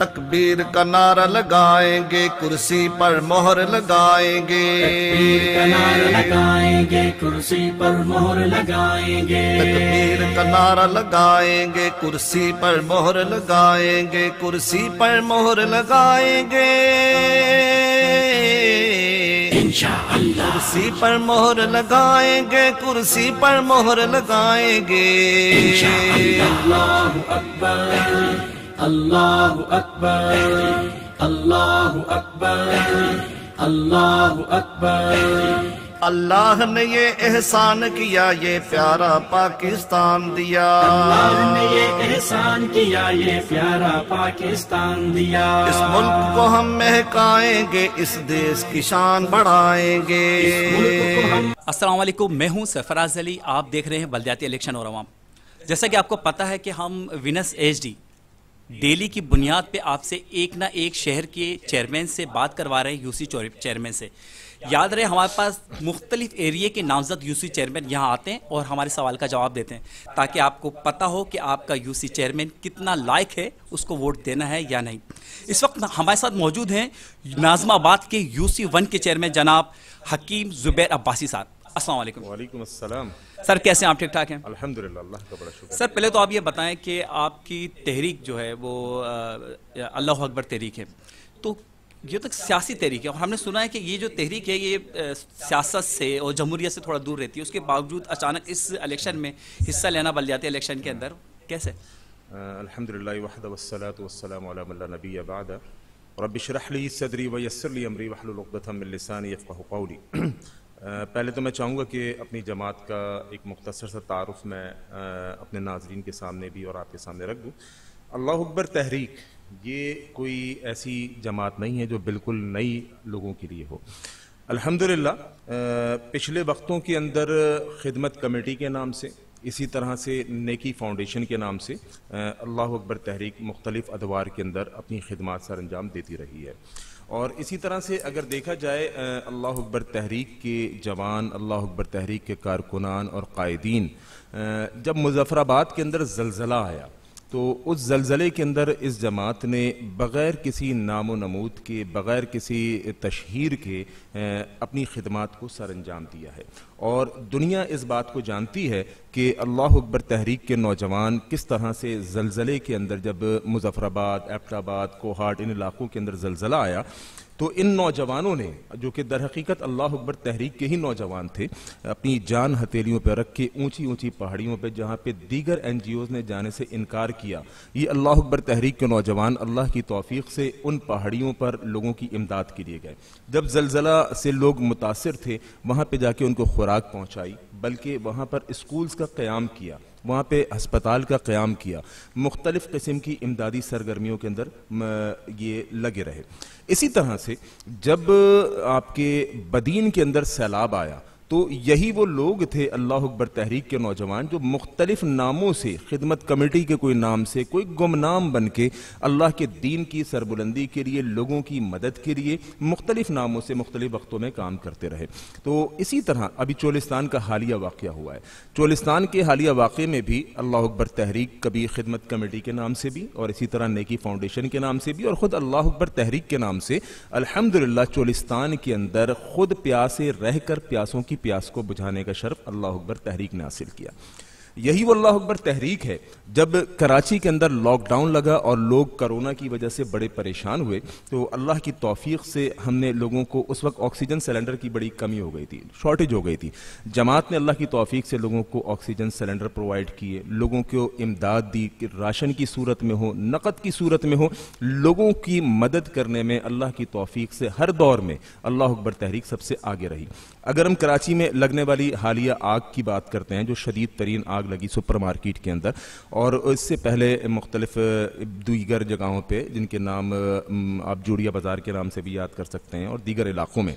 तकबीर का नारा लगाएंगे कुर्सी पर मोहर लगाएंगे कुर्सी पर मोहर लगाएंगे तकबीर का नारा लगाएंगे कुर्सी पर मोहर लगाएंगे कुर्सी पर मोहर लगाएंगे कुर्सी पर मोहर लगाएंगे कुर्सी पर मोहर लगाएंगे अल्लाह अकबर अल्लाह अकबर अल्लाह अकबर अल्लाह अकबर अल्लाह ने ये एहसान किया ये प्यारा पाकिस्तान दिया ने ये एहसान किया ये प्यारा पाकिस्तान दिया इस मुल्क को हम महकाएंगे इस देश की शान बढ़ाएंगे असलम मैं हूँ सरफराज अली आप देख रहे हैं बलदियाती इलेक्शन और आवाम जैसा कि आपको पता है कि हम विनस एच डी डेली की बुनियाद पे आपसे एक ना एक शहर के चेयरमैन से बात करवा रहे हैं यूसी चेयरमैन से याद रहे हमारे पास मुख्तलिफ एरिए के नामजद यूसी चेयरमैन यहाँ आते हैं और हमारे सवाल का जवाब देते हैं ताकि आपको पता हो कि आपका यूसी चेयरमैन कितना लायक है उसको वोट देना है या नहीं इस वक्त हमारे साथ मौजूद हैं नाजमाबाद के यूसी वन के चेयरमैन जनाब हकीम जुबैर अब्बासी साहब अस्सलाम वालेकुम अस्सलाम सर कैसे आप ठीक ठाक हैं अल्हम्दुलिल्लाह अल्लाह का बड़ा शुक्र सर पहले तो आप ये बताएं कि आपकी तहरीक जो है वो अल्लाह अकबर तहरीक है तो ये तक तो सियासी तहरीक है और हमने सुना है कि ये जो तहरीक है ये सियासत से और जमहूरियत से थोड़ा दूर रहती है उसके बावजूद अचानक इस इलेक्शन में हिस्सा लेना बन जाती है इलेक्शन के अंदर कैसे अलहमदिल्ला वहद वसलात वसलम सदरी वसरली अमरी वहलतम लसानी फ़ाउली पहले तो मैं चाहूँगा कि अपनी जमात का एक मुख्तर सा तारफ़ मैं अपने नाजरन के सामने भी और आपके सामने रख दूँ अल्लाह अकबर तहरीक ये कोई ऐसी जमात नहीं है जो बिल्कुल नई लोगों के लिए हो अल्हम्दुलिल्लाह पिछले वक्तों के अंदर खिदमत कमेटी के नाम से इसी तरह से नेकी फाउंडेशन के नाम से अल्लाह अकबर तहरीक मुख्तलिफ़ अदवार के अंदर अपनी खिदमत सर अंजाम देती रही है और इसी तरह से अगर देखा जाए अल्लाह अकबर तहरीक के जवान अल्लाह अकबर तहरीक के कारकुनान और कायदीन जब मुजफ़राबाद के अंदर जलजला आया तो उस जलजले के अंदर इस जमात ने बग़ैर किसी नाम नमूद के बग़ैर किसी तशहर के अपनी खदमात को सर अंजाम दिया है और दुनिया इस बात को जानती है कि अल्लाह अकबर तहरीक के नौजवान किस तरह से जलजले के अंदर जब मुजफ़राबाद एबटाबाद कोहाट इन इलाकों के अंदर जलजला आया तो इन नौजवानों ने जो कि दर हकीकत अल्लाह अकबर तहरीक के ही नौजवान थे अपनी जान हथेलियों पर रख के ऊंची ऊंची पहाड़ियों पर जहाँ पे दीगर एन जी ओज़ ने जाने से इनकार किया ये अल्लाह अकबर तहरीक के नौजवान अल्लाह की तोफ़ी से उन पहाड़ियों पर लोगों की इमदाद के लिए गए जब जलजला से लोग मुतासर थे वहाँ पर जाके उनको खुराक पहुँचाई बल्कि वहाँ पर स्कूल्स का क़्याम किया वहाँ पे हस्पताल का क़्याम किया मुख्तलिफ़ किस्म की इमदादी सरगर्मियों के अंदर ये लगे रहे इसी तरह से जब आपके बदीन के अंदर सैलाब आया तो यही वो लोग थे अल्लाह अकबर तहरीक के नौजवान जो मुख्तलिफ नामों से खिदमत कमेटी के कोई नाम से कोई गुमनाम बन के अल्लाह के दीन की सरबुलंदी के लिए लोगों की मदद के लिए मुख्तलिफ नामों से मुख्तलिफ वक्तों में काम करते रहे तो इसी तरह अभी चोलिस्तान का हालिया वाक़ हुआ है चोलिस्तान के हालिया वाक़े में भी अल्लाह अकबर तहरीक कभी खिदमत कमेटी के नाम से भी और इसी तरह नेकी फाउंडेशन के नाम से भी और ख़ुद अल्लाह अकबर तहरीक के नाम से अलहमदिल्ला चोलिस्तान के अंदर खुद प्यासे रह कर प्यासों की प्यास को बुझाने का शर्फ अल्लाह अकबर तहरीक ने हासिल किया यही वल्लाह अकबर तहरीक है जब कराची के अंदर लॉकडाउन लगा और लोग करोना की वजह से बड़े परेशान हुए तो अल्लाह की तोफ़ी से हमने लोगों को उस वक्त ऑक्सीजन सिलेंडर की बड़ी कमी हो गई थी शॉर्टेज हो गई थी जमात ने अल्लाह की तोफ़ी से लोगों को ऑक्सीजन सिलेंडर प्रोवाइड किए लोगों को इमदाद दी कि राशन की सूरत में हो नकद की सूरत में हो लोगों की मदद करने में अल्लाह की तोफ़ी से हर दौर में अल्लाह अकबर तहरीक सबसे आगे रही अगर हम कराची में लगने वाली हालिया आग की बात करते हैं जो शदीद तरीन आग लगी सुपर मार्केट के अंदर और इससे पहले मुख्तलिफ दीगर जगहों पर जिनके नाम आप जूड़िया बाज़ार के नाम से भी याद कर सकते हैं और दीगर इलाकों में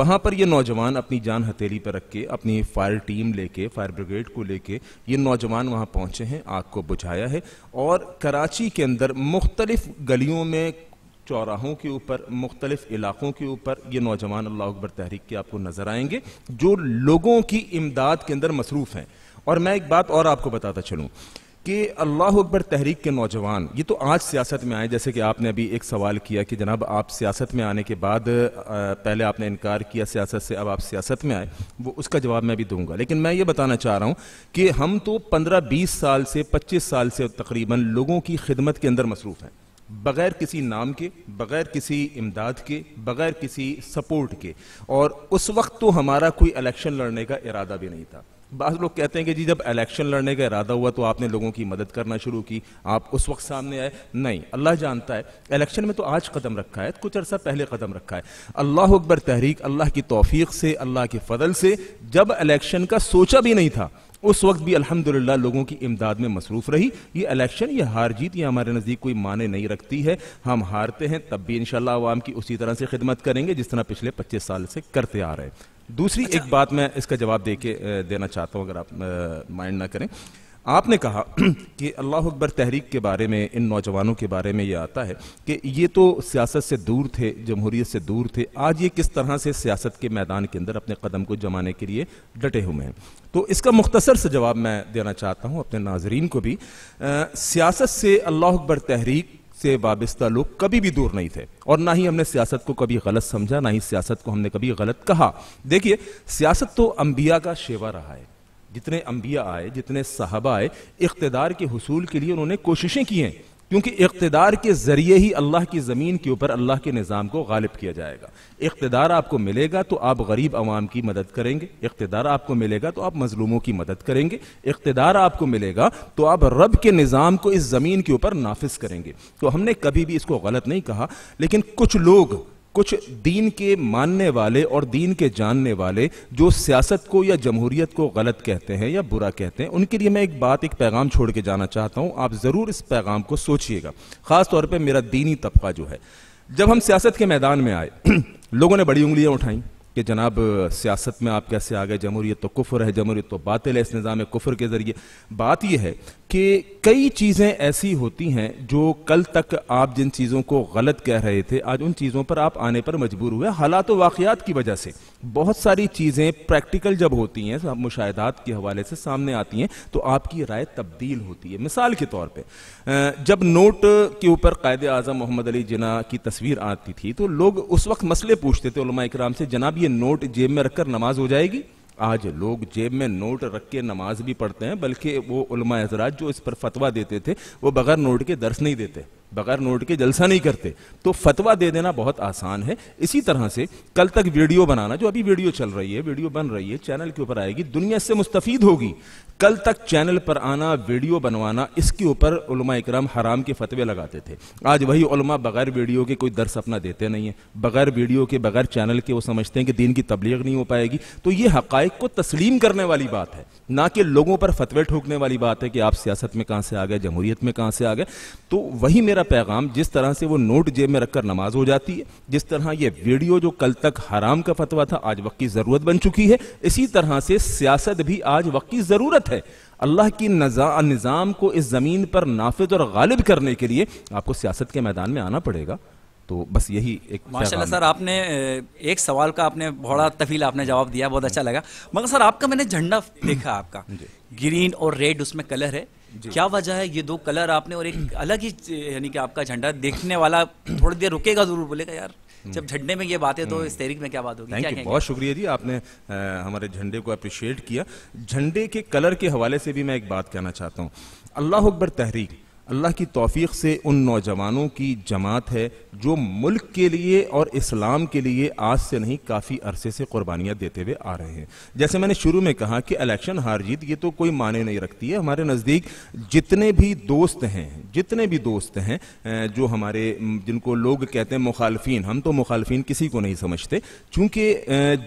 वहाँ पर यह नौजवान अपनी जान हथेली पर रख के अपनी फायर टीम लेके फायर ब्रिगेड को लेके ये नौजवान वहाँ पहुँचे हैं आग को बुझाया है और कराची के अंदर मुख्तलिफ गलियों में चौराहों के ऊपर मुख्तलिफ इलाकों के ऊपर ये नौजवान अल्लाह अकबर तहरीक के आपको नज़र आएंगे जो लोगों की इमदाद के अंदर मसरूफ़ हैं और मैं एक बात और आपको बताता चलूँ कि अल्लाह अकबर तहरीक के नौजवान ये तो आज सियासत में आए जैसे कि आपने अभी एक सवाल किया कि जनाब आप सियासत में आने के बाद पहले आपने इनकार किया सियासत से अब आप सियासत में आए वो उसका जवाब मैं भी दूंगा लेकिन मैं ये बताना चाह रहा हूँ कि हम तो पंद्रह बीस साल से पच्चीस साल से तकरीबन लोगों की खिदमत के अंदर मसरूफ़ हैं बगैर किसी नाम के बगैर किसी इमदाद के बगैर किसी सपोर्ट के और उस वक्त तो हमारा कोई इलेक्शन लड़ने का इरादा भी नहीं था बाज़ लोग कहते हैं कि जी जब इलेक्शन लड़ने का इरादा हुआ तो आपने लोगों की मदद करना शुरू की आप उस वक्त सामने आए नहीं अल्लाह जानता है इलेक्शन में तो आज कदम रखा है कुछ अरसा पहले कदम रखा है अल्लाह अकबर तहरीक अल्लाह की तोफीक से अल्लाह के फजल से जब इलेक्शन का सोचा भी नहीं था उस वक्त भी अल्हम्दुलिल्लाह लोगों की इमदाद में मसरूफ़ रही ये इलेक्शन ये हार जीत ये हमारे नज़दीक कोई माने नहीं रखती है हम हारते हैं तब भी इन शाम की उसी तरह से खिदमत करेंगे जिस तरह पिछले पच्चीस साल से करते आ रहे हैं दूसरी अच्छा। एक बात मैं इसका जवाब दे के देना चाहता हूँ अगर आप माइंड ना करें आपने कहा कि अल्लाह अकबर तहरीक के बारे में इन नौजवानों के बारे में ये आता है कि ये तो सियासत से दूर थे जमहूरीत से दूर थे आज ये किस तरह से सियासत के मैदान के अंदर अपने कदम को जमाने के लिए डटे हुए हैं तो इसका मुख्तसर से जवाब मैं देना चाहता हूँ अपने नाजरीन को भी सियासत से अल्लाह अकबर तहरीक से वाबस्ता लोग कभी भी दूर नहीं थे और ना ही हमने सियासत को कभी गलत समझा ना ही सियासत को हमने कभी गलत कहा देखिए सियासत तो अंबिया का शेवा रहा है जितने अंबिया आए जितने साहबा आए इकतदार के हसूल के लिए उन्होंने कोशिशें की हैं क्योंकि इकतदार के ज़रिए ही अल्लाह की ज़मीन के ऊपर अल्लाह के निज़ाम को गालिब किया जाएगा इकतदार आपको मिलेगा तो आप गरीब आवाम की मदद करेंगे इकतदार आपको मिलेगा तो आप मजलूमों की मदद करेंगे इकतदार आपको मिलेगा तो आप रब के निज़ाम को इस ज़मीन के ऊपर नाफिज करेंगे तो हमने कभी भी इसको गलत नहीं कहा लेकिन कुछ लोग कुछ दीन के मानने वाले और दीन के जानने वाले जो सियासत को या जमहूरियत को गलत कहते हैं या बुरा कहते हैं उनके लिए मैं एक बात एक पैगाम छोड़ के जाना चाहता हूँ आप ज़रूर इस पैगाम को सोचिएगा ख़ास तौर पर मेरा दीनी तबका जो है जब हम सियासत के मैदान में आए लोगों ने बड़ी उंगलियाँ उठाईं कि जनाब सियासत में आप कैसे आ गए जमहूरियत तो कुफर है जमहूरियत तो बातिल है इस निज़ाम कुफर के ज़रिए बात यह है कि कई चीज़ें ऐसी होती हैं जो कल तक आप जिन चीज़ों को गलत कह रहे थे आज उन चीज़ों पर आप आने पर मजबूर हुए हालात वाक़ात की वजह से बहुत सारी चीज़ें प्रैक्टिकल जब होती हैं मुशाहदात के हवाले से सामने आती हैं तो आपकी राय तब्दील होती है मिसाल के तौर पर जब नोट के ऊपर कायद आजम मोहम्मद अली जना की तस्वीर आती थी तो लोग उस वक्त मसले पूछते थे इकराम से जनाब ये नोट जेब में रखकर नमाज हो जाएगी आज लोग जेब में नोट रख के नमाज भी पढ़ते हैं बल्कि वो हजरात जो इस पर फतवा देते थे वो बगैर नोट के दर्श नहीं देते बगैर नोट के जलसा नहीं करते तो फतवा दे देना बहुत आसान है इसी तरह से कल तक वीडियो बनाना जो अभी वीडियो चल रही है वीडियो बन रही है चैनल के ऊपर आएगी दुनिया से मुस्तफीद होगी कल तक चैनल पर आना वीडियो बनवाना इसके ऊपर उलमा इकराम हराम के फतवे लगाते थे आज वही उलमा बगैर वीडियो के कोई दर्स अपना देते नहीं है बगैर वीडियो के बगैर चैनल के वो समझते हैं कि दीन की तबलीग नहीं हो पाएगी तो ये हकायक को तस्लीम करने वाली बात है ना कि लोगों पर फतवे ठोकने वाली बात है कि आप सियासत में कहाँ से आ गए जमहूरियत में कहाँ से आ गए तो वही मेरा पैगाम जिस तरह से वो नोट जेब में रखकर नमाज हो जाती है जिस तरह ये वीडियो जो कल तक हराम का फतवा था आज वक्त की ज़रूरत बन चुकी है इसी तरह से सियासत भी आज वक्त की ज़रूरत है अल्लाह की नजा निज़ाम को इस ज़मीन पर नाफिज और गालिब करने के लिए आपको सियासत के मैदान में आना पड़ेगा तो बस यही एक माशाल्लाह सर आपने एक सवाल का आपने बड़ा तफील आपने जवाब दिया बहुत अच्छा लगा मगर सर आपका मैंने झंडा देखा आपका ग्रीन और रेड उसमें कलर है क्या वजह है ये दो कलर आपने और एक अलग ही यानी कि आपका झंडा देखने वाला थोड़ी देर रुकेगा जरूर बोलेगा यार जब हम्म। झंडे में ये बातें तो इस हम्म। तहरीक में क्या बात होगी बहुत शुक्रिया जी आपने हमारे झंडे को अप्रिशिएट किया झंडे के कलर के हवाले से भी मैं एक बात कहना चाहता हूँ अल्लाह अकबर तहरीक अल्लाह की तोफ़ी से उन नौजवानों की जमात है जो मुल्क के लिए और इस्लाम के लिए आज से नहीं काफ़ी अरसे से कुर्बानियाँ देते हुए आ रहे हैं जैसे मैंने शुरू में कहा कि इलेक्शन हार जीत ये तो कोई माने नहीं रखती है हमारे नज़दीक जितने भी दोस्त हैं जितने भी दोस्त हैं जो हमारे जिनको लोग कहते हैं मुखालफी हम तो मुखालफी किसी को नहीं समझते चूँकि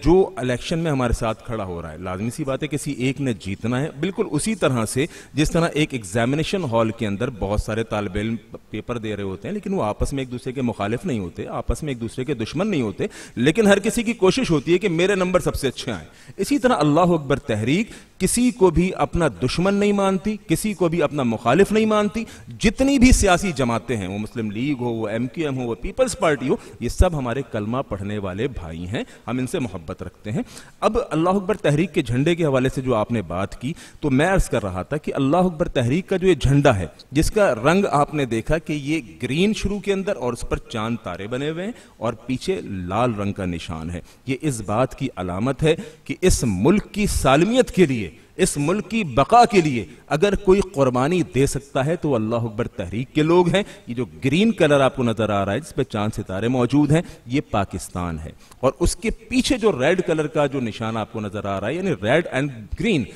जो इलेक्शन में हमारे साथ खड़ा हो रहा है लाजमी सी बात है किसी एक ने जीतना है बिल्कुल उसी तरह से जिस तरह एक एग्जामिनेशन हॉल के अंदर बहुत बहुत सारे तालब इम पेपर दे रहे होते हैं लेकिन वो आपस में एक दूसरे के मुखालिफ नहीं होते आपस में एक दूसरे के दुश्मन नहीं होते लेकिन हर किसी की कोशिश होती है कि मेरे नंबर सबसे अच्छे आए इसी तरह अल्लाह अकबर तहरीक किसी को भी अपना दुश्मन नहीं मानती किसी को भी अपना मुखालिफ नहीं मानती जितनी भी सियासी जमातें हैं वो मुस्लिम लीग हो वो एम क्यू एम हो वो पीपल्स पार्टी हो ये सब हमारे कलमा पढ़ने वाले भाई हैं हम इनसे मोहब्बत रखते हैं अब अल्लाह अकबर तहरीक के झंडे के हवाले से जो आपने बात की तो मैं अर्ज़ कर रहा था कि अल्लाह अकबर तहरीक का जो ये झंडा है जिसका रंग आपने देखा कि ये ग्रीन शुरू के अंदर और उस पर चांद तारे बने हुए हैं और पीछे लाल रंग का निशान है ये इस बात की अलामत है कि इस मुल्क की सालमियत के लिए इस मुल्क की बका के लिए अगर कोई कुर्बानी दे सकता है तो अल्लाह अकबर तहरीक के लोग हैं ये जो ग्रीन कलर आपको नजर आ रहा है जिस चांद सितारे मौजूद हैं ये पाकिस्तान है और उसके पीछे जो रेड कलर का जो निशान आपको नजर आ रहा है यानी रेड एंड ग्रीन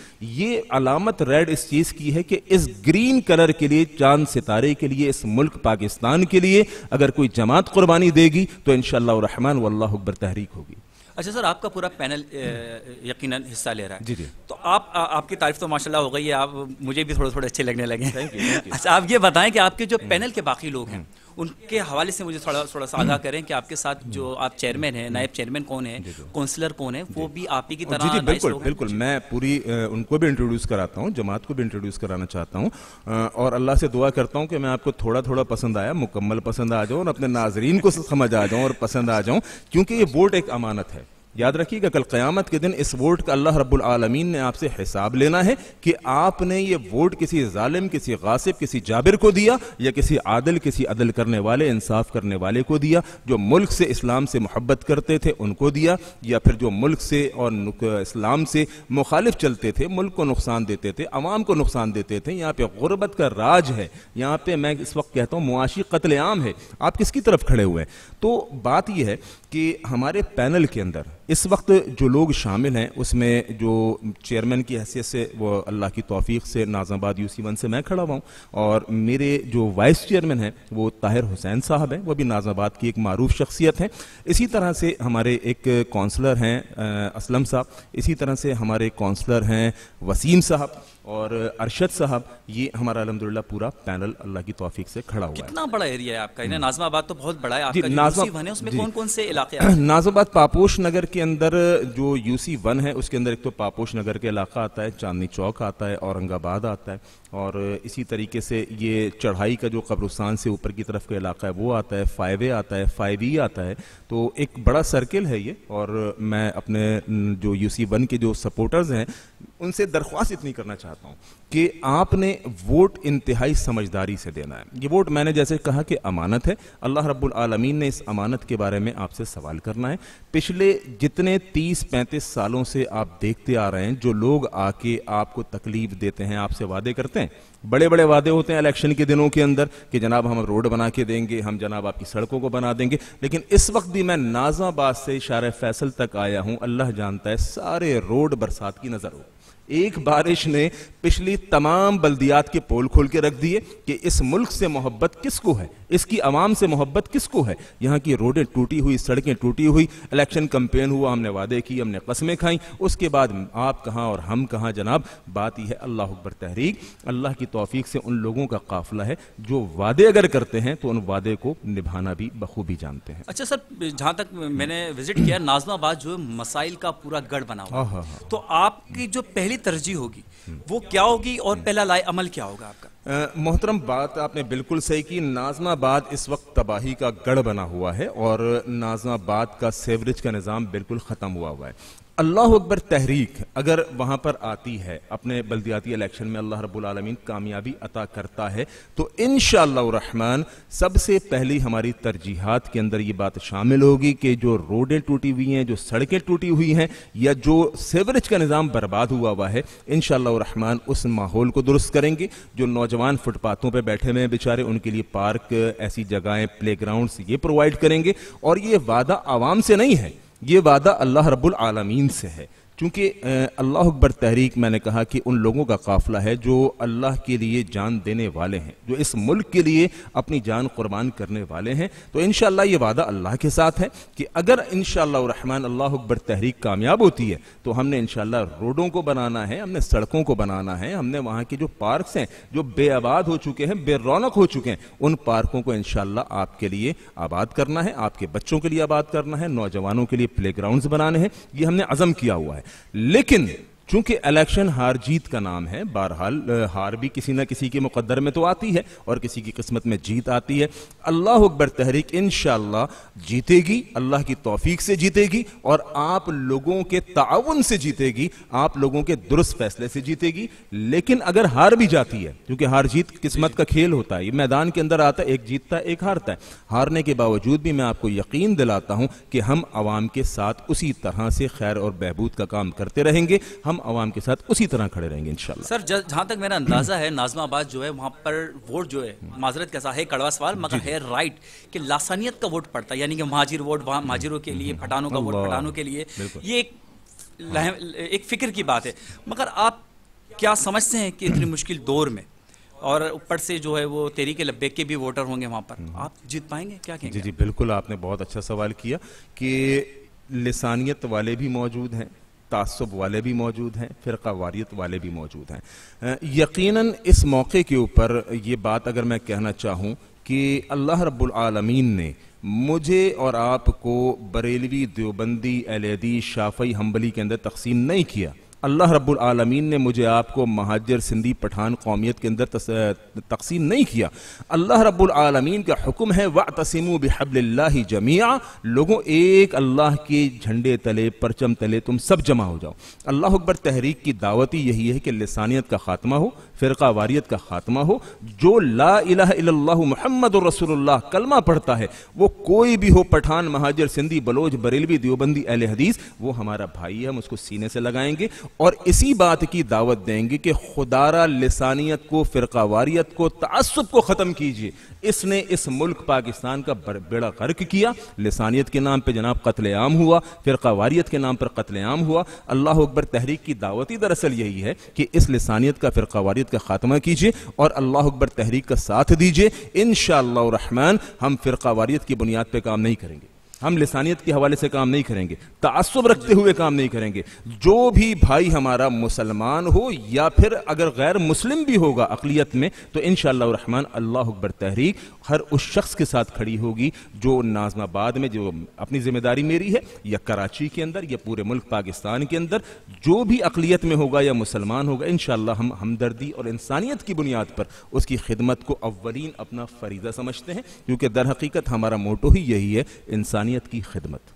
ये अलामत रेड इस चीज की है कि इस ग्रीन कलर के लिए चांद सितारे के लिए इस मुल्क पाकिस्तान के लिए अगर कोई जमात कुर्बानी देगी तो इन शहमान वल्ला अकबर तहरीक होगी अच्छा सर आपका पूरा पैनल यकीनन हिस्सा ले रहा है जी जी तो आप आ, आपकी तारीफ तो माशाल्लाह हो गई है आप मुझे भी थोड़े थोड़े अच्छे लगने लगे थैंक यू अच्छा आप ये बताएं कि आपके जो हम्म। पैनल के बाकी लोग हैं हम्म। उनके हवाले से मुझे थोड़ा थोड़ा सा आगाह करें कि आपके साथ जो आप चेयरमैन हैं नायब चेयरमैन कौन है काउंसिलर कौन है वो भी आप ही की तरह बिल्कुल बिल्कुल मैं पूरी उनको भी इंट्रोड्यूस कराता हूँ जमात को भी इंट्रोड्यूस कराना चाहता हूँ और अल्लाह से दुआ करता हूँ कि मैं आपको थोड़ा थोड़ा पसंद आया मुकम्मल पसंद आ जाऊँ और अपने नाजरीन को समझ आ जाऊँ और पसंद आ जाऊँ क्योंकि ये वोट एक अमानत है याद रखिएगा कल क़यामत के दिन इस वोट का अल्लाह रब्बुल ने आपसे हिसाब लेना है कि आपने ये वोट किसी ालिम किसी गासिब किसी जाबिर को दिया या किसी आदल किसी अदल करने वाले इंसाफ करने वाले को दिया जो मुल्क से इस्लाम से मोहब्बत करते थे उनको दिया या फिर जो मुल्क से और इस्लाम से मुखालिफ चलते थे मुल्क को नुकसान देते थे अवाम को नुकसान देते थे यहाँ पर गुरबत का राज है यहाँ पर मैं इस वक्त कहता हूँ मुआशी कतलेआम है आप किसकी तरफ खड़े हुए हैं तो बात यह है कि हमारे पैनल के अंदर इस वक्त जो लोग शामिल हैं उसमें जो चेयरमैन की हैसियत से वो अल्लाह की तोफ़ी से नाजाबाद यूसी वन से मैं खड़ा हुआ हूँ और मेरे जो वाइस चेयरमैन हैं वो ताहिर हुसैन साहब हैं वो भी नाजाबाद की एक मरूफ शख्सियत हैं इसी तरह से हमारे एक कौंसलर हैं असलम साहब इसी तरह से हमारे कौंसलर हैं वसीम साहब और अरशद साहब ये हमारा अलहमदुल्ला पूरा पैनल अल्लाह की तोफीक से खड़ा हुआ कितना बड़ा एरिया है आपका हम्म। नाजमाबाद तो बहुत बड़ा है आपका नाजमा वन है उसमें कौन कौन से इलाके नाजमाबाद पापोश नगर के अंदर जो यूसी वन है उसके अंदर एक तो पापोश नगर के इलाका आता है चांदनी चौक आता है औरंगाबाद आता है और इसी तरीके से ये चढ़ाई का जो कब्रस्तान से ऊपर की तरफ का इलाका है वो आता है फाइवे आता है फाइव ई आता है तो एक बड़ा सर्किल है ये और मैं अपने जो यूसी वन के जो सपोर्टर्स हैं उनसे दरख्वास्त इतनी करना चाहता हूं कि आपने वोट इंतहाई समझदारी से देना है ये वोट मैंने जैसे कहा कि अमानत है अल्लाह रब्बुल आलमीन ने इस अमानत के बारे में आपसे सवाल करना है पिछले जितने 30-35 सालों से आप देखते आ रहे हैं जो लोग आके आपको तकलीफ देते हैं आपसे वादे करते हैं बड़े बड़े वादे होते हैं इलेक्शन के दिनों के अंदर कि जनाब हम रोड बना के देंगे हम जनाब आपकी सड़कों को बना देंगे लेकिन इस वक्त भी मैं नाजाबाद से शार फैसल तक आया हूं अल्लाह जानता है सारे रोड बरसात की नज़र हो एक बारिश ने पिछली तमाम बल्दियात के पोल खोल के रख दिए कि इस मुल्क से मोहब्बत किसको है इसकी आवाम से मोहब्बत किसको है यहाँ की रोडें टूटी हुई सड़कें टूटी हुई इलेक्शन कंपेन हुआ हमने वादे की हमने कस्में खाई उसके बाद आप कहाँ और हम कहाँ जनाब बात यह है अल्लाह अकबर तहरीक अल्लाह की तोफीक से उन लोगों का काफिला है जो वादे अगर करते हैं तो उन वादे को निभाना भी बखूबी जानते हैं अच्छा सर जहाँ तक मैंने विजिट किया नाजमाबाद जो मसाइल का पूरा गढ़ बना हुआ तो आपकी जो पहली तरजीह होगी वो क्या होगी और पहला लाए अमल क्या होगा आपका मोहतरम बात आपने बिल्कुल सही की नाजमाबाद इस वक्त तबाही का गढ़ बना हुआ है और नाजमाबाद का सेवरेज का निज़ाम बिल्कुल ख़त्म हुआ हुआ है अल्लाह अकबर तहरीक अगर वहाँ पर आती है अपने बल्दियाती इलेक्शन में अल्लाह रबालमीन कामयाबी अता करता है तो इन रहमान सबसे पहली हमारी तरजीहत के अंदर ये बात शामिल होगी कि जो रोडें टूटी हुई हैं जो सड़कें टूटी हुई हैं या जो सेवरेज का निज़ाम बर्बाद हुआ हुआ है इन रहमान उस माहौल को दुरुस्त करेंगे जो नौजवान फुटपाथों पर बैठे हुए हैं बेचारे उनके लिए पार्क ऐसी जगहें प्ले ग्राउंड ये प्रोवाइड करेंगे और ये वादा आवाम से नहीं है ये वादा अल्लाह रब्बुल आलमीन से है चूँकि अल्लाह अकबर तहरीक मैंने कहा कि उन लोगों का काफ़िला है जो अल्लाह के लिए जान देने वाले हैं जो इस मुल्क के लिए अपनी जान कुर्बान करने वाले हैं तो इन ये वादा अल्लाह के साथ है कि अगर इन रहमान अल्लाह अकबर तहरीक कामयाब होती है तो हमने इन रोडों को बनाना है हमने सड़कों को बनाना है हमने वहाँ के जो पार्कस हैं जो बेआबाद हो चुके हैं बेरौनक हो चुके हैं उन पार्कों को इन आपके लिए आबाद करना है आपके बच्चों के लिए आबाद करना है नौजवानों के लिए प्ले बनाने हैं ये हमने अज़म किया हुआ है लेकिन चूंकि इलेक्शन हार जीत का नाम है बहरहाल हार भी किसी ना किसी के मुकदर में तो आती है और किसी की किस्मत में जीत आती है अल्लाह अकबर तहरीक इन जीतेगी अल्लाह की तोफीक से जीतेगी और आप लोगों के ताउन से जीतेगी आप लोगों के दुरुस्त फैसले से जीतेगी लेकिन अगर हार भी जाती है क्योंकि हार जीत किस्मत का खेल होता है ये मैदान के अंदर आता है एक जीतता है एक हारता है हारने के बावजूद भी मैं आपको यकीन दिलाता हूँ कि हम आवाम के साथ उसी तरह से खैर और बहबूद का काम करते रहेंगे हम हम आवाम के साथ उसी तरह खड़े रहेंगे इन सर जहाँ तक मेरा अंदाजा है नाजमाबाद जो है वहाँ पर वोट जो है माजरत कैसा है कड़वा सवाल मगर है राइट कि लासानियत का वोट पड़ता है यानी कि महाजिर वोट वहाँ महाजिरों के लिए पठानों का वोट पठानों के लिए ये एक एक फिक्र की बात है मगर आप क्या समझते हैं कि इतनी मुश्किल दौर में और ऊपर से जो है वो तेरी के लब्बे के भी वोटर होंगे वहाँ पर हम्म। आप जीत पाएंगे क्या कहेंगे जी जी बिल्कुल आपने बहुत अच्छा सवाल किया कि लसानियत वाले भी मौजूद हैं तसब वाले भी मौजूद हैं फ़िरका वारियत वाले भी मौजूद हैं यकीनन इस मौके के ऊपर ये बात अगर मैं कहना चाहूँ कि अल्लाह रब्लम ने मुझे और आपको बरेलवी देवबंदी अलहदी शाफई हम्बली के अंदर तकसीम नहीं किया अल्लाह रब्बुल आलमीन ने मुझे आपको महाजर सिंधी पठान कौमियत के अंदर तकसीम नहीं किया अल्लाह रब्बुल आलमीन का हुक्म है व तसीम बहबल्ला जमिया लोगों एक अल्लाह के झंडे तले परचम तले तुम सब जमा हो जाओ अल्लाह अकबर तहरीक की दावत ही यही है कि लसानियत का खात्मा हो फ़िरका वारियत का खात्मा हो जो ला इला मोहम्मद रसोल्ला कलमा पढ़ता है वो कोई भी हो पठान महाजर सिंधी बलोच बरेलवी देवबंदी अहल हदीस वो हमारा भाई है हम उसको सीने से लगाएंगे और इसी बात की दावत देंगे कि खुदारा लसानियत को फ़िरका वारियत को तसब को ख़त्म कीजिए इसने इस मुल्क पाकिस्तान का बेड़ा गर्क किया लसानियत के नाम पर जनाब आम हुआ फ़िरका वारियत के नाम पर आम हुआ अल्लाह अकबर तहरीक की दावत ही दरअसल यही है कि इस लसानियत का फ़िरका वारियत जामयत का खात्मा कीजिए और अल्लाह अकबर तहरीक का साथ दीजिए इन शाह हम फ़िरका वारियत की बुनियाद पर काम नहीं करेंगे हम लसानियत के हवाले से काम नहीं करेंगे तसब रखते हुए काम नहीं करेंगे जो भी भाई हमारा मुसलमान हो या फिर अगर गैर मुस्लिम भी होगा अकलीत में तो इन शहमान अल्लाह अकबर तहरीक हर उस शख्स के साथ खड़ी होगी जो नाजमाबाद में जो अपनी जिम्मेदारी मेरी है या कराची के अंदर या पूरे मुल्क पाकिस्तान के अंदर जो भी अकलीत में होगा या मुसलमान होगा इन हम हमदर्दी और इंसानियत की बुनियाद पर उसकी खिदमत को अवलिन अपना फरीजा समझते हैं क्योंकि दर हकीकत हमारा मोटो ही यही है इंसानियत इंसानियत की खिदमत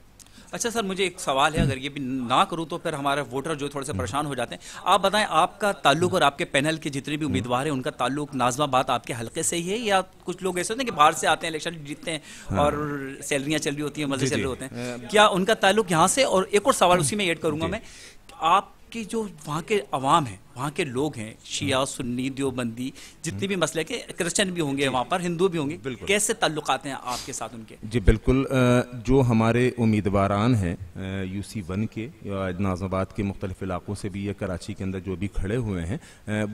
अच्छा सर मुझे एक सवाल है अगर ये भी ना करूँ तो फिर हमारे वोटर जो थोड़े से परेशान हो जाते हैं आप बताएं आपका ताल्लुक और आपके पैनल के जितने भी उम्मीदवार हैं उनका ताल्लुक नाजमाबाद आपके हल्के से ही है या कुछ लोग ऐसे होते हैं कि बाहर से आते हैं इलेक्शन जीतते हैं हाँ। और सैलरियाँ चल रही होती हैं मजे चल रहे होते हैं क्या उनका ताल्लुक यहाँ से और एक और सवाल हाँ। उसी में एड करूँगा मैं आपकी जो वहाँ के अवाम है वहाँ के लोग हैं शिया हम्म। सुन्नी देवबंदी जितने हम्म। भी मसले के क्रिश्चियन भी होंगे वहाँ पर हिंदू भी होंगे कैसे ताल्लुक हैं आपके साथ उनके जी बिल्कुल जो हमारे उम्मीदवारान हैं यू सी वन के नाजाबाद के मुख्तलिफ इलाकों से भी या कराची के अंदर जो भी खड़े हुए हैं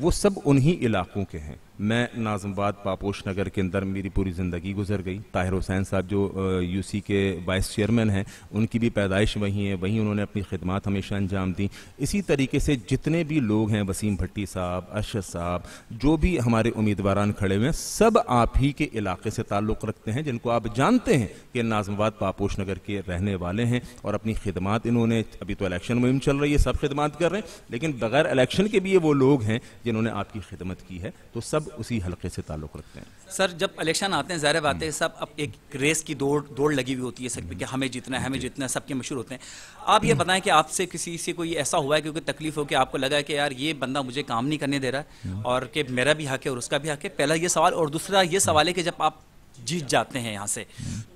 वो सब उन्हीं इलाकों के हैं मैं नाजमबाद पापोश नगर के अंदर मेरी पूरी ज़िंदगी गुजर गई ताहिर हुसैन साहब जो यूसी के वाइस चेयरमैन हैं उनकी भी पैदाइश वहीं है वहीं उन्होंने अपनी खदमात हमेशा अंजाम दी इसी तरीके से जितने भी लोग हैं वसीम भट्टी साहब अरशद साहब जो भी हमारे उम्मीदवार खड़े हुए हैं सब आप ही के इलाके से ताल्लुक़ रखते हैं जिनको आप जानते हैं कि नाजमाबाद पापोश नगर के रहने वाले हैं और अपनी खिदमत इन्होंने अभी तो इलेक्शन मुहिम चल रही है सब खिदमत कर रहे हैं लेकिन बगैर इलेक्शन के भी ये वो लोग हैं जिन्होंने आपकी खिदमत की है तो सब उसी हल्के से ताल्लुक़ रखते हैं सर जब इलेक्शन आते हैं ज़ाहिर बात है सब अब एक रेस की दौड़ दौड़ लगी हुई होती है सब कि हमें जितना है हमें जितना है सबके मशहूर होते हैं आप ये बताएं कि आपसे किसी से कोई ऐसा हुआ है क्योंकि तकलीफ हो कि आपको लगा कि यार ये बंदा मुझे काम नहीं करने दे रहा है और कि मेरा भी हक है और उसका भी हक है पहला ये सवाल और दूसरा ये सवाल है कि जब आप जीत जाते हैं यहाँ से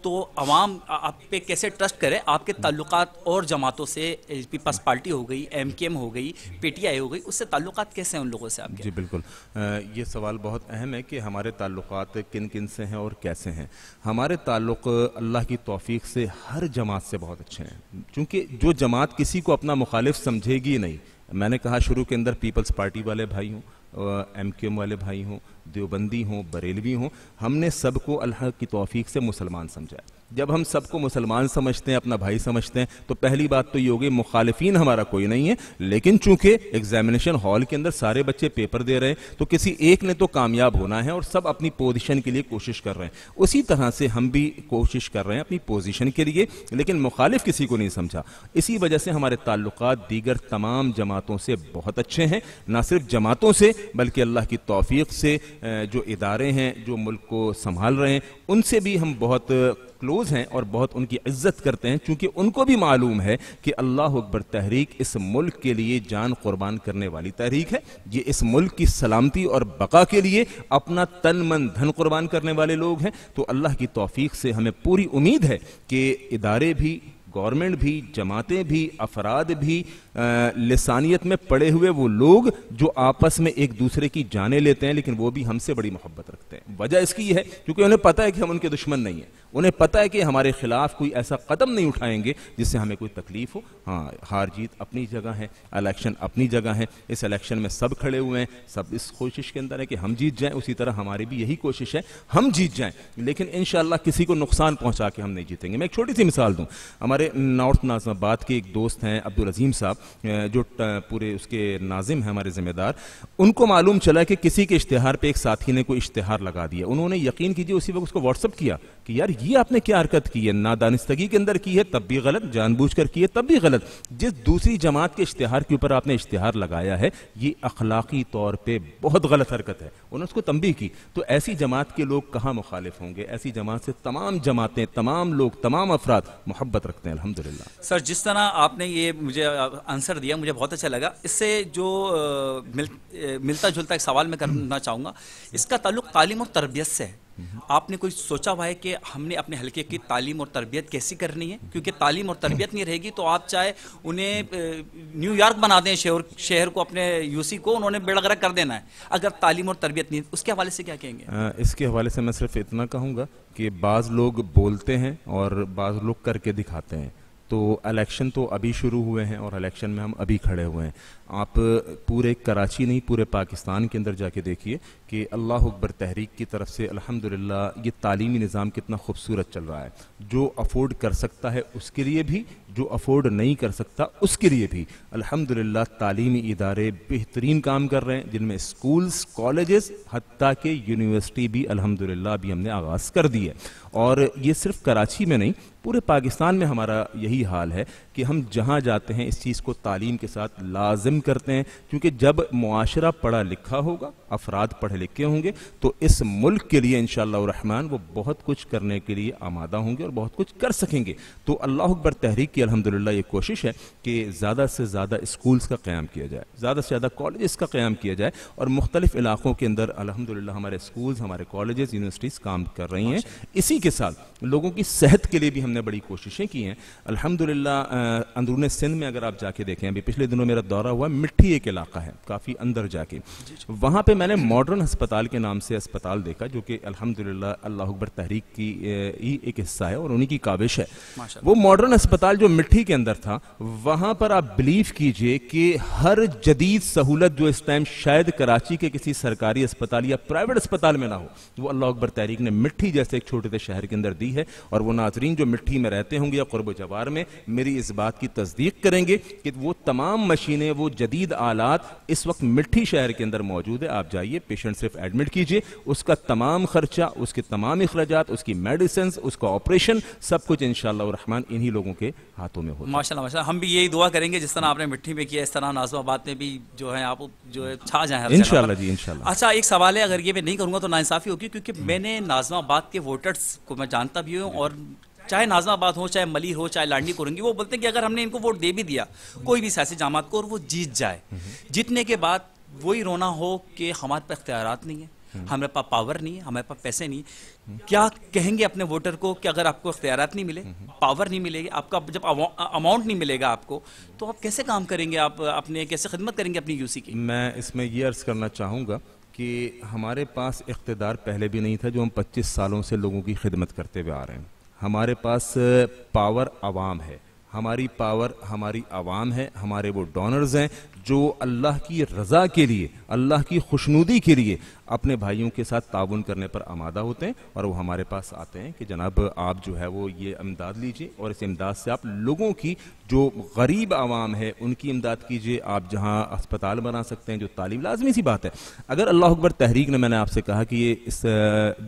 तो आवाम आप पे कैसे ट्रस्ट करें आपके ताल्लुक और जमातों से पीपल्स पार्टी हो गई एम के एम हो गई पी टी आई हो गई उससे ताल्लुक कैसे हैं उन लोगों से आपके जी बिल्कुल आ, ये सवाल बहुत अहम है कि हमारे ताल्लुक किन किन से हैं और कैसे हैं हमारे ताल्लुक अल्लाह की तोफ़ी से हर जमात से बहुत अच्छे हैं चूँकि जो जमात किसी को अपना मुखालिफ समझेगी नहीं मैंने कहा शुरू के अंदर पीपल्स पार्टी वाले भाई हूँ एम क्यू एम वाले भाई हों देवबंदी हों बरेलवी हों हमने सबको अल्लाह की तोफ़ी से मुसलमान समझाया जब हम सबको मुसलमान समझते हैं अपना भाई समझते हैं तो पहली बात तो ये मुखालिफिन मुखालफी हमारा कोई नहीं है लेकिन चूंकि एग्जामिनेशन हॉल के अंदर सारे बच्चे पेपर दे रहे हैं तो किसी एक ने तो कामयाब होना है और सब अपनी पोजिशन के लिए कोशिश कर रहे हैं उसी तरह से हम भी कोशिश कर रहे हैं अपनी पोजिशन के लिए लेकिन मुखालिफ किसी को नहीं समझा इसी वजह से हमारे ताल्लुक दीगर तमाम जमातों से बहुत अच्छे हैं ना सिर्फ जमातों से बल्कि अल्लाह की तोफ़ी से जो इदारे हैं जो मुल्क को संभाल रहे हैं उनसे भी हम बहुत क्लोज हैं और बहुत उनकी इज्जत करते हैं क्योंकि उनको भी मालूम है कि अल्लाह अकबर तहरीक इस मुल्क के लिए जान कुर्बान करने वाली तहरीक है ये इस मुल्क की सलामती और बका के लिए अपना तन मन धन कुर्बान करने वाले लोग हैं तो अल्लाह की तोफीक से हमें पूरी उम्मीद है कि इदारे भी गवर्नमेंट भी जमातें भी अफराद भी लसानियत में पड़े हुए वो लोग जो आपस में एक दूसरे की जाने लेते हैं लेकिन वो भी हमसे बड़ी मोहब्बत रखते हैं वजह इसकी ये है क्योंकि उन्हें पता है कि हम उनके दुश्मन नहीं हैं उन्हें पता है कि हमारे खिलाफ कोई ऐसा कदम नहीं उठाएंगे जिससे हमें कोई तकलीफ हो हाँ हार जीत अपनी जगह है इलेक्शन अपनी जगह है इस इलेक्शन में सब खड़े हुए हैं सब इस कोशिश के अंदर है कि हम जीत जाएं उसी तरह हमारी भी यही कोशिश है हम जीत जाएं लेकिन इन किसी को नुकसान पहुंचा के हम नहीं जीतेंगे मैं एक छोटी सी मिसाल दूँ हमारे नॉर्थ नाजमाबाद के एक दोस्त हैं अब्दुल अजीम साहब जो पूरे उसके नाजिम हैं हमारे ज़िम्मेदार उनको मालूम चला कि किसी के इश्तहार पर एक साथी ने कोई इश्तहार लगा दिया उन्होंने यकीन कीजिए उसी वक्त उसको व्हाट्सअप किया कि यार ये आपने क्या हरकत की है नादानिस्तगी के अंदर की है तब भी गलत जानबूझ कर की है तब भी गलत जिस दूसरी जमात के इश्तहार के ऊपर आपने इश्तहार लगाया है ये अखलाकी तौर पर बहुत गलत हरकत है उन्होंने उसको तंबी की तो ऐसी जमात के लोग कहाँ मुखालिफ होंगे ऐसी जमात से तमाम जमातें तमाम लोग तमाम अफराद मोहब्बत रखते हैं अलहमदिल्ला सर जिस तरह आपने ये मुझे आंसर दिया मुझे बहुत अच्छा लगा इससे जो मिल, मिलता जुलता एक सवाल मैं करना चाहूँगा इसका ताल्लुक तालीम और तरबियत से है आपने कोई सोचा हुआ है कि हमने अपने हल्के की तालीम और तरबियत कैसी करनी है क्योंकि तालीम और तरबियत नहीं रहेगी तो आप चाहे उन्हें न्यूयॉर्क बना दें शहर शहर को अपने यूसी को उन्होंने बेड़गरा कर देना है अगर तालीम और तरबियत नहीं उसके हवाले से क्या कहेंगे इसके हवाले से मैं सिर्फ इतना कहूँगा कि बाज़ लोग बोलते हैं और बाज़ लोग करके दिखाते हैं तो इलेक्शन तो अभी शुरू हुए हैं और इलेक्शन में हम अभी खड़े हुए हैं आप पूरे कराची नहीं पूरे पाकिस्तान के अंदर जाके देखिए कि अल्लाह अकबर तहरीक की तरफ से अल्हम्दुलिल्लाह ये तालीमी निज़ाम कितना खूबसूरत चल रहा है जो अफोर्ड कर सकता है उसके लिए भी जो अफोर्ड नहीं कर सकता उसके लिए भी अल्हम्दुलिल्लाह तालीमी इदारे बेहतरीन काम कर रहे हैं जिनमें स्कूल्स कॉलेजेस हती के यूनिवर्सिटी भी अल्हम्दुलिल्लाह भी हमने आगाज़ कर दी है और ये सिर्फ कराची में नहीं पूरे पाकिस्तान में हमारा यही हाल है कि हम जहाँ जाते हैं इस चीज़ को तालीम के साथ लाजम करते हैं क्योंकि जब माशरा पढ़ा लिखा होगा अफराद पढ़े लिखे होंगे तो इस मुल्क के लिए इन रहमान वो बहुत कुछ करने के लिए आमादा होंगे और बहुत कुछ कर सकेंगे तो अल्लाह अकबर तहरीक की अलहमदिल्ला ये कोशिश है कि ज़्यादा से ज़्यादा स्कूल्स का क़्याम किया जाए ज़्यादा से ज़्यादा कॉलेज़ का क़्याम किया जाए और मुख्तलिफ़ इलाक़ों के अंदर अलहमदिल्ला हमारे स्कूल्स हमारे कॉलेज यूनिवर्सिटीज़ काम कर रही हैं इसी के साथ लोगों की सेहत के लिए भी हमने बड़ी कोशिशें की हैं अलहमदिल्ला अंदरून सिंध में अगर आप जाके देखें अभी पिछले दिनों मेरा दौरा हुआ मिट्टी एक इलाका है काफ़ी अंदर जाके वहाँ पे मैंने मॉडर्न अस्पताल के नाम से अस्पताल देखा जो कि अल्हम्दुलिल्लाह अल्लाह अकबर तहरीक की ही एक हिस्सा है और उन्हीं की काविश है वो मॉडर्न अस्पताल जो मिट्टी के अंदर था वहाँ पर आप बिलीव कीजिए कि हर जदीद सहूलत जो इस टाइम शायद कराची के किसी सरकारी अस्पताल या प्राइवेट अस्पताल में ना हो वो अल्लाह अकबर तहरीक ने मिट्टी जैसे एक छोटे से शहर के अंदर दी है और वो नाजरीन जो मिट्टी में रहते होंगे या कुरब जवार में मेरी इस बात की तस्दीक करेंगे कि वो तमाम मशीनें वो जदीद आलात इस वक्त मिट्टी शहर के अंदर मौजूद है आप जाइए पेशेंट सिर्फ एडमिट कीजिए उसका तमाम खर्चा उसके तमाम अखराज उसकी मेडिसिन उसका ऑपरेशन सब कुछ इन रहमान इन्हीं लोगों के हाथों में हो माशा माशा हम भी यही दुआ करेंगे जिस तरह आपने मिट्टी में किया इस तरह नाजमाबाद में भी जो है आप जो है छा जाए इनशाला जी इन अच्छा एक सवाल है अगर ये मैं नहीं करूँगा तो नाइंसाफ़ी होगी क्योंकि मैंने नाजमाबाद के वोटर्स को मैं जानता भी हूँ और चाहे नाजमाबाद हो चाहे मली हो चाहे लाडनी कोरंगी वो बोलते हैं कि अगर हमने इनको वोट दे भी दिया कोई भी सियासी जमात को और वो जीत जाए जीतने के बाद वही रोना हो कि हमारे पास इख्तियार नहीं है हमारे पास पावर नहीं है हमारे पास पैसे नहीं क्या कहेंगे अपने वोटर को कि अगर आपको अख्तियार नहीं मिले पावर नहीं मिलेगी आपका जब अमाउंट नहीं मिलेगा आपको तो आप कैसे काम करेंगे आप अपने कैसे खिदमत करेंगे अपनी यूसी की मैं इसमें ये अर्ज़ करना चाहूँगा कि हमारे पास इकतदार पहले भी नहीं था जो हम 25 सालों से लोगों की खिदमत करते हुए आ रहे हैं हमारे पास पावर आवाम है हमारी पावर हमारी आवाम है हमारे वो डोनर्स हैं जो अल्लाह की रज़ा के लिए अल्लाह की खुशनुदी के लिए अपने भाइयों के साथ ताउन करने पर आमादा होते हैं और वो हमारे पास आते हैं कि जनाब आप जो है वो ये इमदाद लीजिए और इस इमदाद से आप लोगों की जो गरीब आवाम है उनकी इमदाद कीजिए आप जहाँ अस्पताल बना सकते हैं जो तालीम लाजमी सी बात है अगर अल्लाह अकबर तहरीक ने मैंने आपसे कहा कि ये इस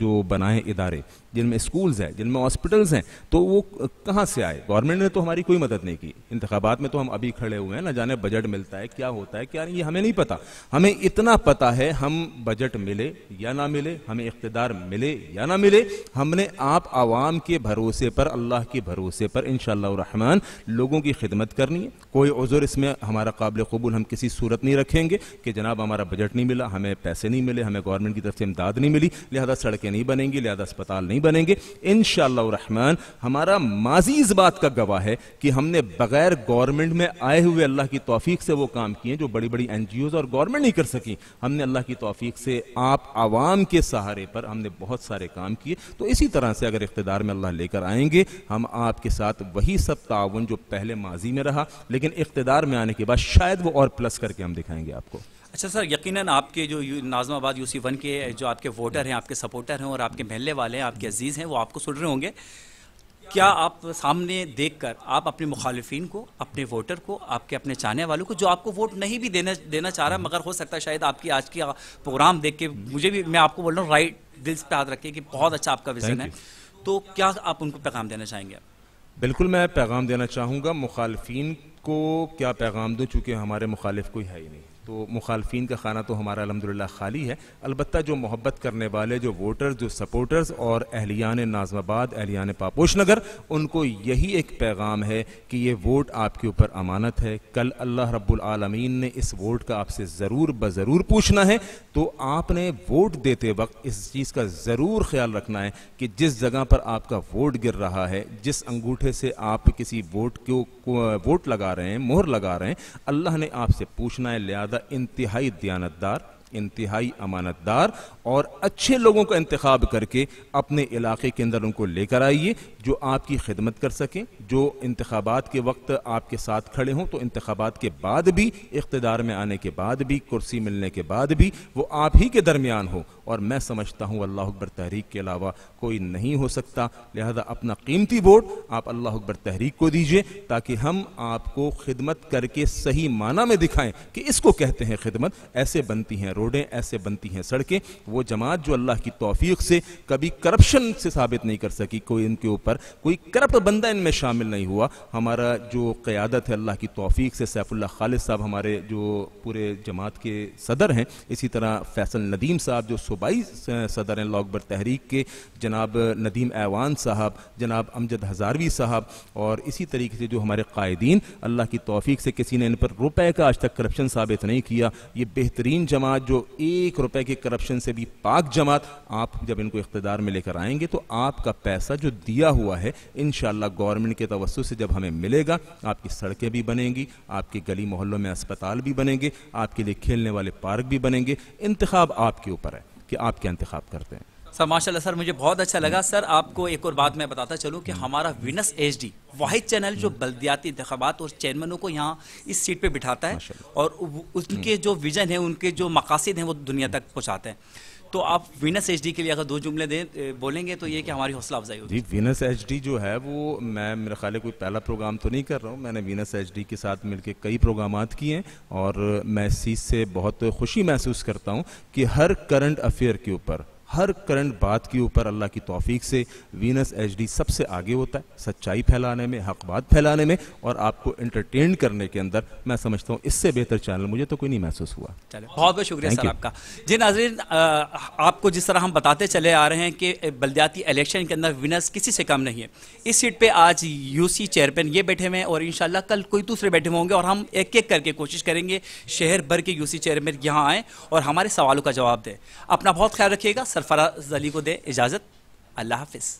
जो बनाए इदारे जिनमें स्कूल्स हैं जिनमें हॉस्पिटल्स हैं तो वो कहाँ से आए गवर्नमेंट ने तो हमारी कोई मदद नहीं की इंतबात में तो हम अभी खड़े हुए हैं ना जाने बजट मिलता है क्या होता है क्या नहीं ये हमें नहीं पता हमें इतना पता है हम बजट मिले या ना मिले हमें इकतदार मिले या ना मिले हमने आप आवाम के भरोसे पर अल्लाह के भरोसे पर इन रहमान लोगों की खिदमत करनी है कोई उज़ुर इसमें हमारा काबिल कबूल हम किसी सूरत नहीं रखेंगे कि जनाब हमारा बजट नहीं मिला हमें पैसे नहीं मिले हमें गवर्नमेंट की तरफ से इमदाद नहीं मिली लिहाजा सड़कें नहीं बनेंगी लिहाजा अस्पताल नहीं बनेंगे इन रहमान हमारा माजी इस बात का गवाह है कि हमने बगैर गवर्नमेंट में आए हुए अल्लाह की तोफ़ी से वो काम किए जो बड़ी बड़ी एन और गवर्नमेंट नहीं कर सकी हमने अल्लाह की तोफ़ी से आप आवाम के सहारे पर हमने बहुत सारे काम किए तो इसी तरह से अगर इकतदार में अल्लाह लेकर आएंगे हम आपके साथ वही सब ताउन जो पहले माजी में रहा लेकिन इकतदार में आने के बाद शायद वो और प्लस करके हम दिखाएंगे आपको अच्छा सर यकीनन आपके जो नाजमाबाद यूसी वन के जो आपके वोटर हैं आपके सपोर्टर हैं और आपके महल्ले वाले हैं आपके अजीज़ हैं वो आपको सुन रहे होंगे क्या आप सामने देखकर आप अपने मुखालफन को अपने वोटर को आपके अपने चाहने वालों को जो आपको वोट नहीं भी देना देना चाह रहा मगर हो सकता है शायद आपकी आज की प्रोग्राम देख के मुझे भी मैं आपको बोल रहा हूँ राइट दिल से याद रखिए कि बहुत अच्छा आपका विजन है तो क्या आप उनको पैगाम देना चाहेंगे बिल्कुल मैं पैगाम देना चाहूँगा मुखालफी को क्या पैगाम दूँ चूँकि हमारे मुखालिफ कोई है ही नहीं तो मुखालफी का खाना तो हमारा अलहमदिल्ला खाली है अलबत् जो मोहब्बत करने वाले जो वोटर्स जो सपोर्टर्स और अहलियान नाजमाबाद एहलियान पापोश नगर उनको यही एक पैगाम है कि ये वोट आपके ऊपर अमानत है कल अल्लाह रब्लमीन ने इस वोट का आपसे ज़रूर बज़रूर पूछना है तो आपने वोट देते वक्त इस चीज़ का ज़रूर ख्याल रखना है कि जिस जगह पर आपका वोट गिर रहा है जिस अंगूठे से आप किसी वोट को वोट लगा रहे हैं मोहर लगा रहे हैं अल्लाह ने आपसे पूछना है लिहाजा इंतहाई दयानतदार इंतहाई अमानतदार और अच्छे लोगों का इंतखब करके अपने इलाके के अंदर उनको लेकर आइए जो आपकी खिदमत कर सकें जो इंतबात के वक्त आपके साथ खड़े हों तो इंतबात के बाद भी इकतदार में आने के बाद भी कुर्सी मिलने के बाद भी वो आप ही के दरमियान हो और मैं समझता हूँ अल्लाह अकबर तहरीक के अलावा कोई नहीं हो सकता लिहाजा अपना कीमती वोट आप अल्लाह अकबर तहरीक को दीजिए ताकि हम आपको खिदमत करके सही माना में दिखाएं कि इसको कहते हैं खिदमत ऐसे बनती हैं रोडें ऐसे बनती हैं सड़कें वो जमात जो अल्लाह की तोफ़ी से कभी करप्शन से साबित नहीं कर सकी कोई इनके ऊपर पर कोई करप्ट बंदा इनमें शामिल नहीं हुआ हमारा जो क़्यादत है अल्लाह की तोफ़ी से सैफुल्ला खालिद साहब हमारे जो पूरे जमात के सदर हैं इसी तरह फैसल नदीम साहब जो सूबाई सदर हैं लॉकबर तहरीक के जनाब नदीम ऐवान साहब जनाब अमजद हज़ारवी साहब और इसी तरीके से जो हमारे कायदीन अल्लाह की तोफ़ी से किसी ने इन पर रुपए का आज तक करप्शन साबित नहीं किया ये बेहतरीन जमात जो एक रुपए के करप्शन से भी पाक जमात आप जब इनको इकतदार में लेकर आएंगे तो आपका पैसा जो दिया हुआ हुआ है इन गवर्नमेंट के तवस्तु से जब हमें मिलेगा आपकी सड़कें भी बनेंगी आपके गली मोहल्लों में अस्पताल भी बनेंगे आपके लिए खेलने वाले पार्क भी बनेंगे इंतखब आपके ऊपर है कि आप क्या इंतखब करते हैं सर माशाल्लाह सर मुझे बहुत अच्छा लगा सर आपको एक और बात मैं बताता चलूँ कि हमारा विनस एचडी वाहिद चैनल जो बल्दियाती इंतबात और चेयरमैनों को यहाँ इस सीट पे बिठाता है और उनके जो विजन है उनके जो मकासद हैं वो दुनिया तक पहुँचाते हैं तो आप विनस एच के लिए अगर दो जुमले दें बोलेंगे तो ये कि हमारी हौसला अफजाई होगी विनस वीनस एच जो है वो मैं मेरे ख्याल कोई पहला प्रोग्राम तो नहीं कर रहा हूँ मैंने वीनस एच के साथ मिलकर कई प्रोग्राम किए हैं और मैं इस चीज़ से बहुत खुशी महसूस करता हूँ कि हर करंट अफेयर के ऊपर हर करंट बात के ऊपर अल्लाह की तोफीक से वीनस एचडी सबसे आगे होता है सच्चाई फैलाने में हक बात फैलाने में और आपको एंटरटेन करने के अंदर मैं समझता हूँ इससे बेहतर चैनल मुझे तो कोई नहीं महसूस हुआ चले बहुत बहुत शुक्रिया सर आपका जी नाजरीन आपको जिस तरह हम बताते चले आ रहे हैं कि बलदियाती इलेक्शन के अंदर विनर्स किसी से कम नहीं है इस सीट पर आज यू सी चेयरमैन ये बैठे हुए हैं और इन कल कोई दूसरे बैठे होंगे और हम एक एक करके कोशिश करेंगे शहर भर के यू सी चेयरमैन यहाँ आएँ और हमारे सवालों का जवाब दें अपना बहुत ख्याल रखिएगा सर सरफराज अली को दें इजाज़त अल्लाह हाफिज़